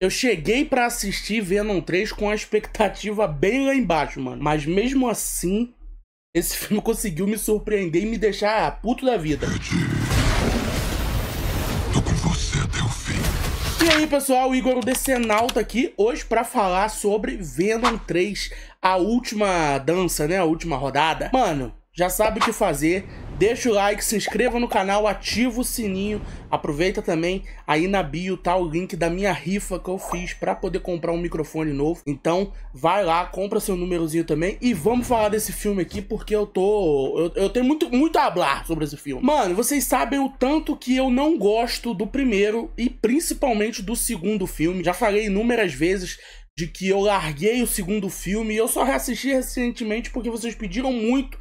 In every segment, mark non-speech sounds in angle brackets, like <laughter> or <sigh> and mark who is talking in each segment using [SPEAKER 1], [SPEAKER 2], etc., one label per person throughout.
[SPEAKER 1] Eu cheguei para assistir Venom 3 com a expectativa bem lá embaixo, mano. Mas mesmo assim, esse <laughs> filme conseguiu me surpreender e me deixar puto da vida. Tô com você até o fim. E aí, pessoal, Igor Decenalta aqui hoje para falar sobre Venom 3, a última dança, né? A última rodada. Mano, já sabe o que fazer. Deixa o like, se inscreva no canal, ativa o sininho. Aproveita também, aí na bio tá o link da minha rifa que eu fiz para poder comprar um microfone novo. Então, vai lá, compra seu númerozinho também e vamos falar desse filme aqui porque eu tô... Eu, eu tenho muito, muito a falar sobre esse filme. Mano, vocês sabem o tanto que eu não gosto do primeiro e principalmente do segundo filme. Já falei inúmeras vezes de que eu larguei o segundo filme e eu só reassisti recentemente porque vocês pediram muito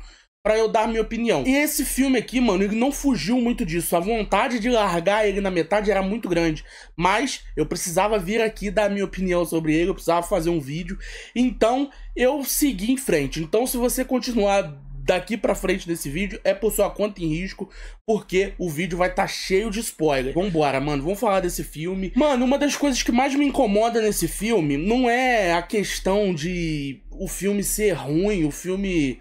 [SPEAKER 1] para eu dar minha opinião. E esse filme aqui, mano, ele não fugiu muito disso. A vontade de largar ele na metade era muito grande. Mas eu precisava vir aqui dar minha opinião sobre ele, eu precisava fazer um vídeo. Então eu segui em frente. Então, se você continuar daqui para frente desse vídeo é por sua conta em risco, porque o vídeo vai estar tá cheio de spoiler. Vambora, mano, vamos falar desse filme. Mano, uma das coisas que mais me incomoda nesse filme não é a questão de o filme ser ruim, o filme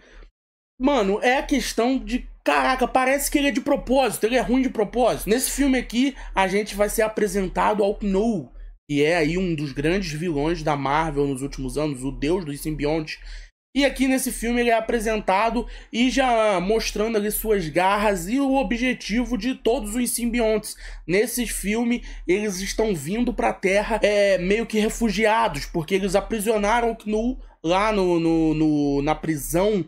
[SPEAKER 1] Mano, é a questão de. Caraca, parece que ele é de propósito, ele é ruim de propósito. Nesse filme aqui, a gente vai ser apresentado ao Know, que é aí um dos grandes vilões da Marvel nos últimos anos, o deus dos simbiontes. E aqui nesse filme ele é apresentado e já mostrando ali suas garras e o objetivo de todos os simbiontes. Nesse filme eles estão vindo para a Terra é, meio que refugiados, porque eles aprisionaram o Knu lá no, no, no na prisão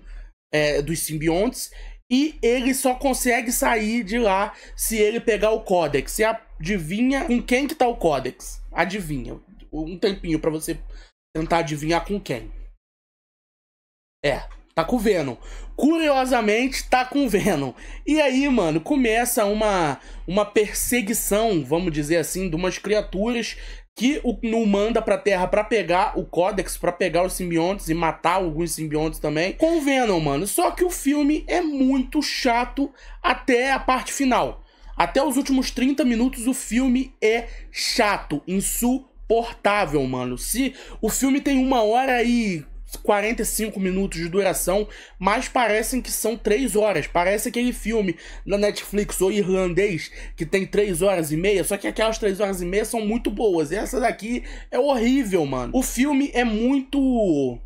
[SPEAKER 1] é, dos simbiontes. E ele só consegue sair de lá se ele pegar o códex. E adivinha com quem que tá o códex? Adivinha. Um tempinho para você tentar adivinhar com quem. É, tá com o Venom. Curiosamente, tá com o Venom. E aí, mano, começa uma, uma perseguição, vamos dizer assim, de umas criaturas que o Nu manda pra Terra para pegar o Codex, para pegar os simbiontes e matar alguns simbiontes também, com o Venom, mano. Só que o filme é muito chato até a parte final. Até os últimos 30 minutos o filme é chato, insuportável, mano. Se o filme tem uma hora e 45 minutos de duração, mas parecem que são 3 horas. Parece aquele filme na Netflix ou irlandês que tem 3 horas e meia, só que aquelas 3 horas e meia são muito boas. E essa daqui é horrível, mano. O filme é muito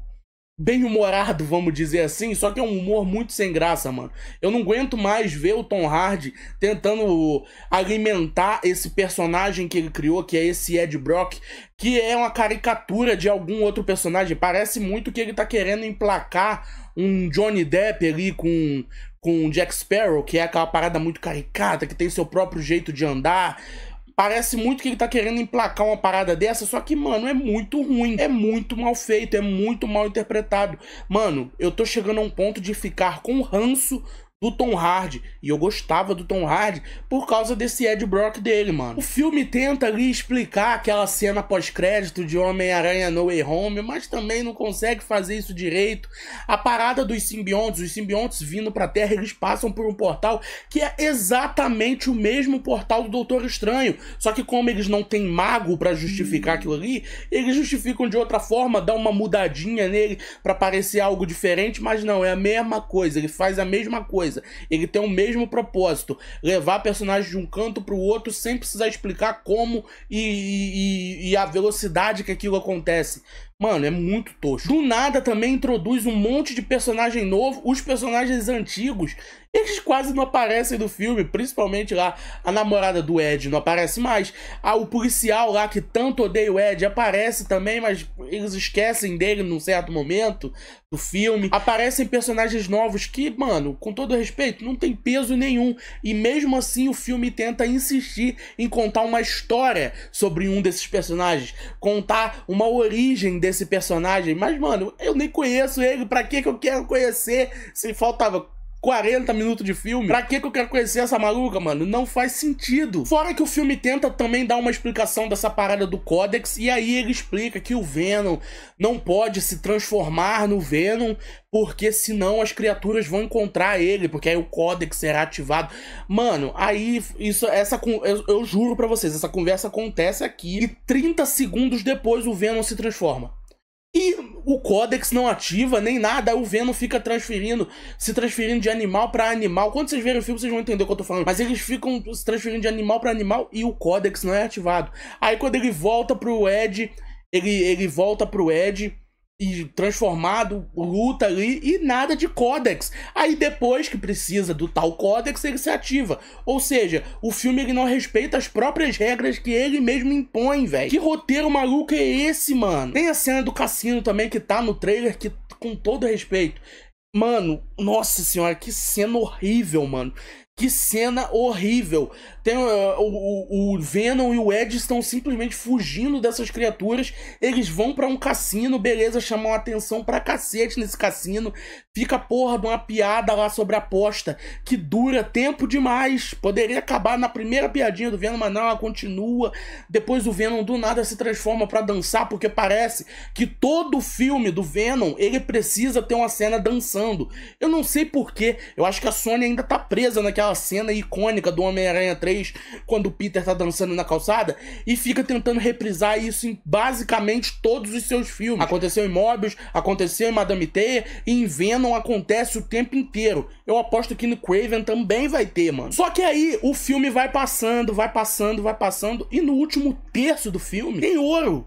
[SPEAKER 1] bem-humorado, vamos dizer assim, só que é um humor muito sem graça, mano. Eu não aguento mais ver o Tom Hardy tentando alimentar esse personagem que ele criou, que é esse Ed Brock, que é uma caricatura de algum outro personagem. Parece muito que ele tá querendo emplacar um Johnny Depp ali com com Jack Sparrow, que é aquela parada muito caricata, que tem seu próprio jeito de andar Parece muito que ele tá querendo emplacar uma parada dessa, só que, mano, é muito ruim. É muito mal feito, é muito mal interpretado. Mano, eu tô chegando a um ponto de ficar com ranço do Tom Hardy. E eu gostava do Tom Hardy por causa desse Ed Brock dele, mano. O filme tenta ali explicar aquela cena pós-crédito de Homem-Aranha No Way Home, mas também não consegue fazer isso direito. A parada dos simbiontes, os simbiontes vindo pra Terra, eles passam por um portal que é exatamente o mesmo portal do Doutor Estranho. Só que como eles não têm mago para justificar aquilo ali, eles justificam de outra forma, dá uma mudadinha nele para parecer algo diferente, mas não, é a mesma coisa, ele faz a mesma coisa coisa. Ele tem o mesmo propósito: levar personagens de um canto para o outro sem precisar explicar como e, e, e, a velocidade que aquilo acontece. Mano, é muito tosco. Do nada também introduz um monte de personagem novo. Os personagens antigos, eles quase não aparecem do filme. Principalmente lá, a namorada do Ed não aparece mais. Ah, o policial lá que tanto odeia o Ed aparece também, mas eles esquecem dele num certo momento do filme. Aparecem personagens novos que, mano, com todo respeito, não tem peso nenhum. E mesmo assim o filme tenta insistir em contar uma história sobre um desses personagens. Contar uma origem desse esse personagem, mas, mano, eu nem conheço ele, pra que que eu quero conhecer se faltava 40 minutos de filme. Pra que que eu quero conhecer essa maluca, mano? Não faz sentido. Fora que o filme tenta também dar uma explicação dessa parada do Codex, e aí ele explica que o Venom não pode se transformar no Venom, porque senão as criaturas vão encontrar ele, porque aí o Codex será ativado. Mano, aí isso essa eu, eu juro para vocês, essa conversa acontece aqui e 30 segundos depois o Venom se transforma. E o Codex não ativa nem nada, aí o Venom fica transferindo, se transferindo de animal para animal. Quando vocês verem o filme, vocês vão entender o que eu tô falando. Mas eles ficam se transferindo de animal para animal e o Codex não é ativado. Aí quando ele volta pro Ed, ele, ele volta pro Ed e transformado, luta ali e nada de códex. Aí depois que precisa do tal códex, ele se ativa. Ou seja, o filme ele não respeita as próprias regras que ele mesmo impõe, velho. Que roteiro maluco é esse, mano? Tem a cena do cassino também que tá no trailer que com todo respeito, mano, nossa senhora, que cena horrível, mano. Que cena horrível. Tem, uh, o, o, Venom e o Ed estão simplesmente fugindo dessas criaturas. Eles vão para um cassino, beleza, chamam atenção pra cacete nesse cassino. Fica porra de uma piada lá sobre a aposta, que dura tempo demais. Poderia acabar na primeira piadinha do Venom, mas não, ela continua. Depois o Venom do nada se transforma para dançar, porque parece que todo filme do Venom, ele precisa ter uma cena dançando. Eu não sei porquê, eu acho que a Sony ainda tá presa naquela aquela cena icônica do Homem-Aranha 3, quando o Peter tá dançando na calçada, e fica tentando reprisar isso em basicamente todos os seus filmes. Aconteceu em Morbius, aconteceu em Madame Teia, e em Venom acontece o tempo inteiro. Eu aposto que no Craven também vai ter, mano. Só que aí o filme vai passando, vai passando, vai passando, e no último terço do filme tem ouro.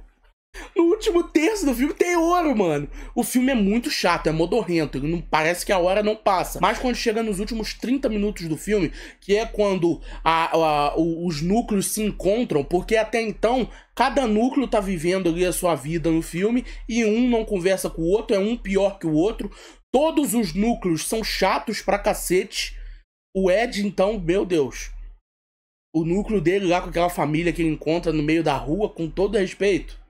[SPEAKER 1] No último terço do filme tem ouro, mano. O filme é muito chato, é modorrento. Não, parece que a hora não passa. Mas quando chega nos últimos 30 minutos do filme, que é quando a, a, os núcleos se encontram, porque até então cada núcleo tá vivendo ali a sua vida no filme e um não conversa com o outro, é um pior que o outro. Todos os núcleos são chatos pra cacete. O Ed, então, meu Deus. O núcleo dele lá com aquela família que ele encontra no meio da rua, com todo respeito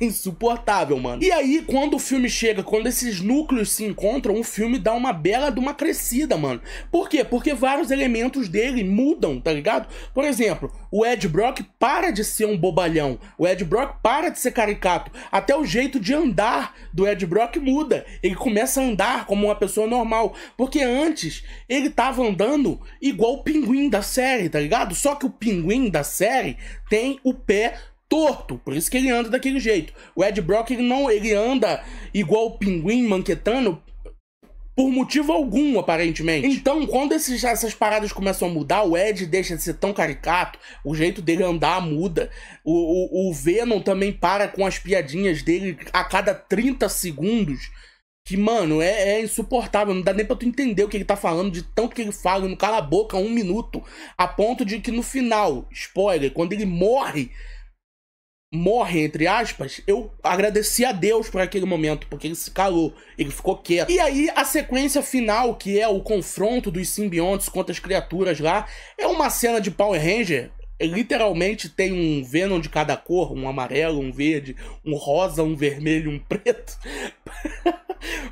[SPEAKER 1] <laughs> insuportável, mano. E aí, quando o filme chega, quando esses núcleos se encontram, o filme dá uma bela de uma crescida, mano. Por quê? Porque vários elementos dele mudam, tá ligado? Por exemplo, o Ed Brock para de ser um bobalhão. O Ed Brock para de ser caricato. Até o jeito de andar do Ed Brock muda. Ele começa a andar como uma pessoa normal. Porque antes, ele tava andando igual o pinguim da série, tá ligado? Só que o pinguim da série tem o pé torto, por isso que ele anda daquele jeito. O Ed Brock ele não, ele anda igual o pinguim manquetano por motivo algum, aparentemente. Então, quando esses, essas paradas começam a mudar, o Ed deixa de ser tão caricato, o jeito dele andar muda, o, o, o Venom também para com as piadinhas dele a cada 30 segundos. Que, mano, é, é, insuportável. Não dá nem pra tu entender o que ele tá falando, de tanto que ele fala no cala a boca um minuto. A ponto de que no final, spoiler, quando ele morre, morre, entre aspas, eu agradeci a Deus por aquele momento, porque ele se calou, ele ficou quieto. E aí a sequência final, que é o confronto dos simbiontes contra as criaturas lá, é uma cena de Power Ranger é, literalmente tem um Venom de cada cor, um amarelo, um verde, um rosa, um vermelho, um preto. <laughs>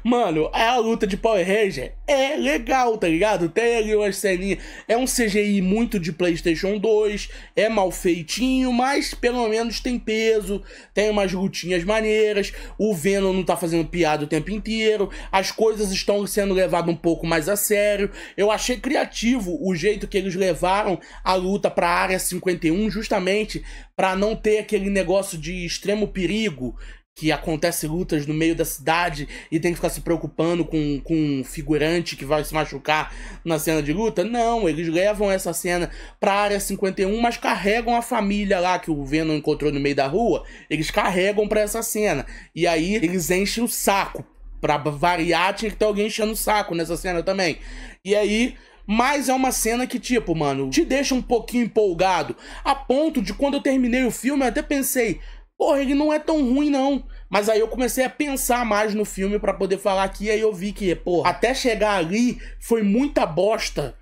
[SPEAKER 1] Mano, é a luta de Power Ranger é legal, tá ligado? Tem ali umas ceninhas. É um CGI muito de PlayStation 2, é mal feitinho, mas pelo menos tem peso, tem umas lutinhas maneiras. O Venom não tá fazendo piada o tempo inteiro, as coisas estão sendo levadas um pouco mais a sério. Eu achei criativo o jeito que eles levaram a luta pra área 50. Assim, 51, justamente para não ter aquele negócio de extremo perigo que acontece lutas no meio da cidade e tem que ficar se preocupando com, com um figurante que vai se machucar na cena de luta. Não, eles levam essa cena pra área 51, mas carregam a família lá que o Venom encontrou no meio da rua. Eles carregam para essa cena. E aí eles enchem o saco. Pra variar, tinha que ter alguém enchendo o saco nessa cena também. E aí mas é uma cena que, tipo, mano, te deixa um pouquinho empolgado. A ponto de quando eu terminei o filme, eu até pensei, porra, ele não é tão ruim, não. Mas aí eu comecei a pensar mais no filme para poder falar aqui, aí eu vi que, porra, até chegar ali foi muita bosta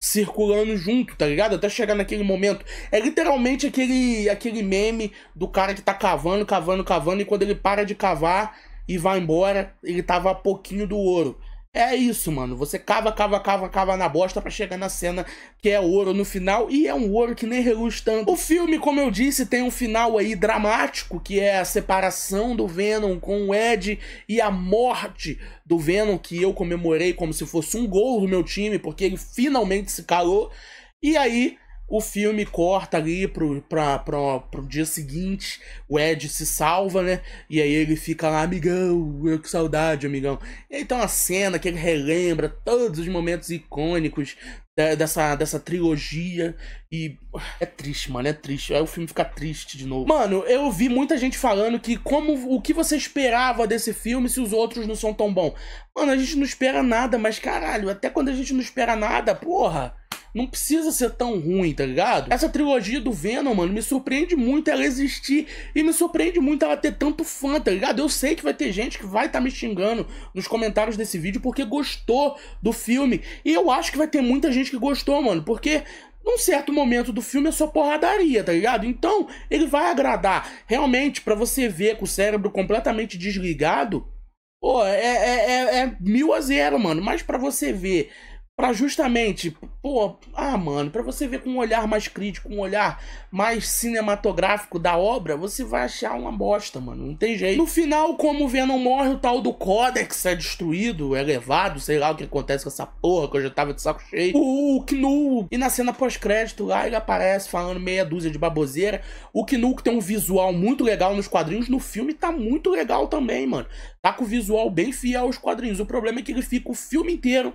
[SPEAKER 1] circulando junto, tá ligado? Até chegar naquele momento. É literalmente aquele, aquele meme do cara que tá cavando, cavando, cavando, e quando ele para de cavar e vai embora, ele tava a pouquinho do ouro. É isso, mano. Você cava, cava, cava, cava na bosta para chegar na cena que é ouro no final e é um ouro que nem reluz tanto. O filme, como eu disse, tem um final aí dramático, que é a separação do Venom com o Ed e a morte do Venom que eu comemorei como se fosse um gol do meu time, porque ele finalmente se calou. E aí o filme corta ali pro, pra, pro dia seguinte, o Ed se salva, né? E aí ele fica lá, amigão, eu que saudade, amigão. E aí tem uma cena que ele relembra todos os momentos icônicos da, dessa, dessa trilogia. E é triste, mano, é triste. Aí o filme fica triste de novo. Mano, eu vi muita gente falando que como o que você esperava desse filme se os outros não são tão bons. Mano, a gente não espera nada, mas caralho, até quando a gente não espera nada, porra não precisa ser tão ruim, tá ligado? Essa trilogia do Venom, mano, me surpreende muito ela existir e me surpreende muito ela ter tanto fã, tá ligado? Eu sei que vai ter gente que vai estar tá me xingando nos comentários desse vídeo porque gostou do filme. E eu acho que vai ter muita gente que gostou, mano, porque num certo momento do filme é só porradaria, tá ligado? Então, ele vai agradar. Realmente, para você ver com o cérebro completamente desligado, pô, é, é, é, é mil a zero, mano. Mas para você ver para justamente, pô, ah, mano, para você ver com um olhar mais crítico, um olhar mais cinematográfico da obra, você vai achar uma bosta, mano, não tem jeito. No final, como o Venom morre, o tal do Codex é destruído, é levado, sei lá o que acontece com essa porra, que eu já tava de saco cheio. O, o Knu, e na cena pós-crédito, lá ele aparece falando meia dúzia de baboseira. O Knu, que tem um visual muito legal nos quadrinhos, no filme tá muito legal também, mano. Tá com o visual bem fiel aos quadrinhos. O problema é que ele fica o filme inteiro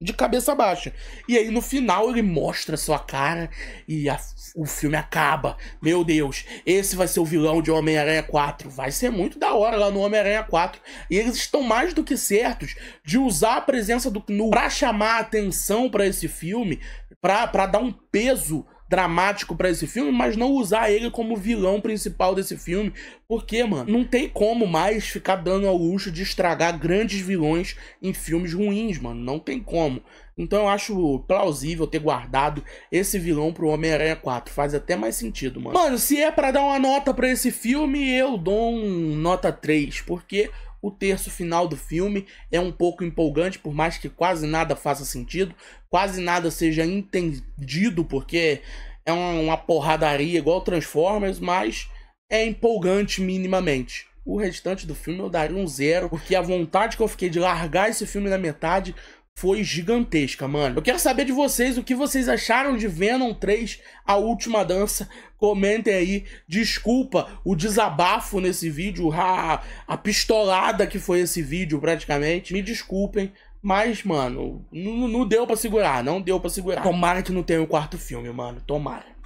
[SPEAKER 1] de cabeça baixa. E aí no final ele mostra sua cara e a, o filme acaba. Meu Deus, esse vai ser o vilão de Homem-Aranha 4. Vai ser muito da hora lá no Homem-Aranha 4. E eles estão mais do que certos de usar a presença do Knu pra chamar a atenção para esse filme, pra, pra dar um peso dramático para esse filme, mas não usar ele como vilão principal desse filme, porque, mano, não tem como mais ficar dando ao luxo de estragar grandes vilões em filmes ruins, mano, não tem como. Então eu acho plausível ter guardado esse vilão pro Homem-Aranha 4. Faz até mais sentido, mano. Mano, se é para dar uma nota para esse filme, eu dou um nota 3, porque o terço final do filme é um pouco empolgante, por mais que quase nada faça sentido, quase nada seja entendido, porque é uma, porradaria igual Transformers, mas é empolgante minimamente. O restante do filme eu daria um zero, porque a vontade que eu fiquei de largar esse filme na metade foi gigantesca, mano. Eu quero saber de vocês o que vocês acharam de Venom 3, a última dança. Comentem aí. Desculpa o desabafo nesse vídeo, a, a pistolada que foi esse vídeo praticamente. Me desculpem. Mas, mano, não, deu para segurar, não deu para segurar. Tomara que não tenha o um quarto filme, mano. Tomara.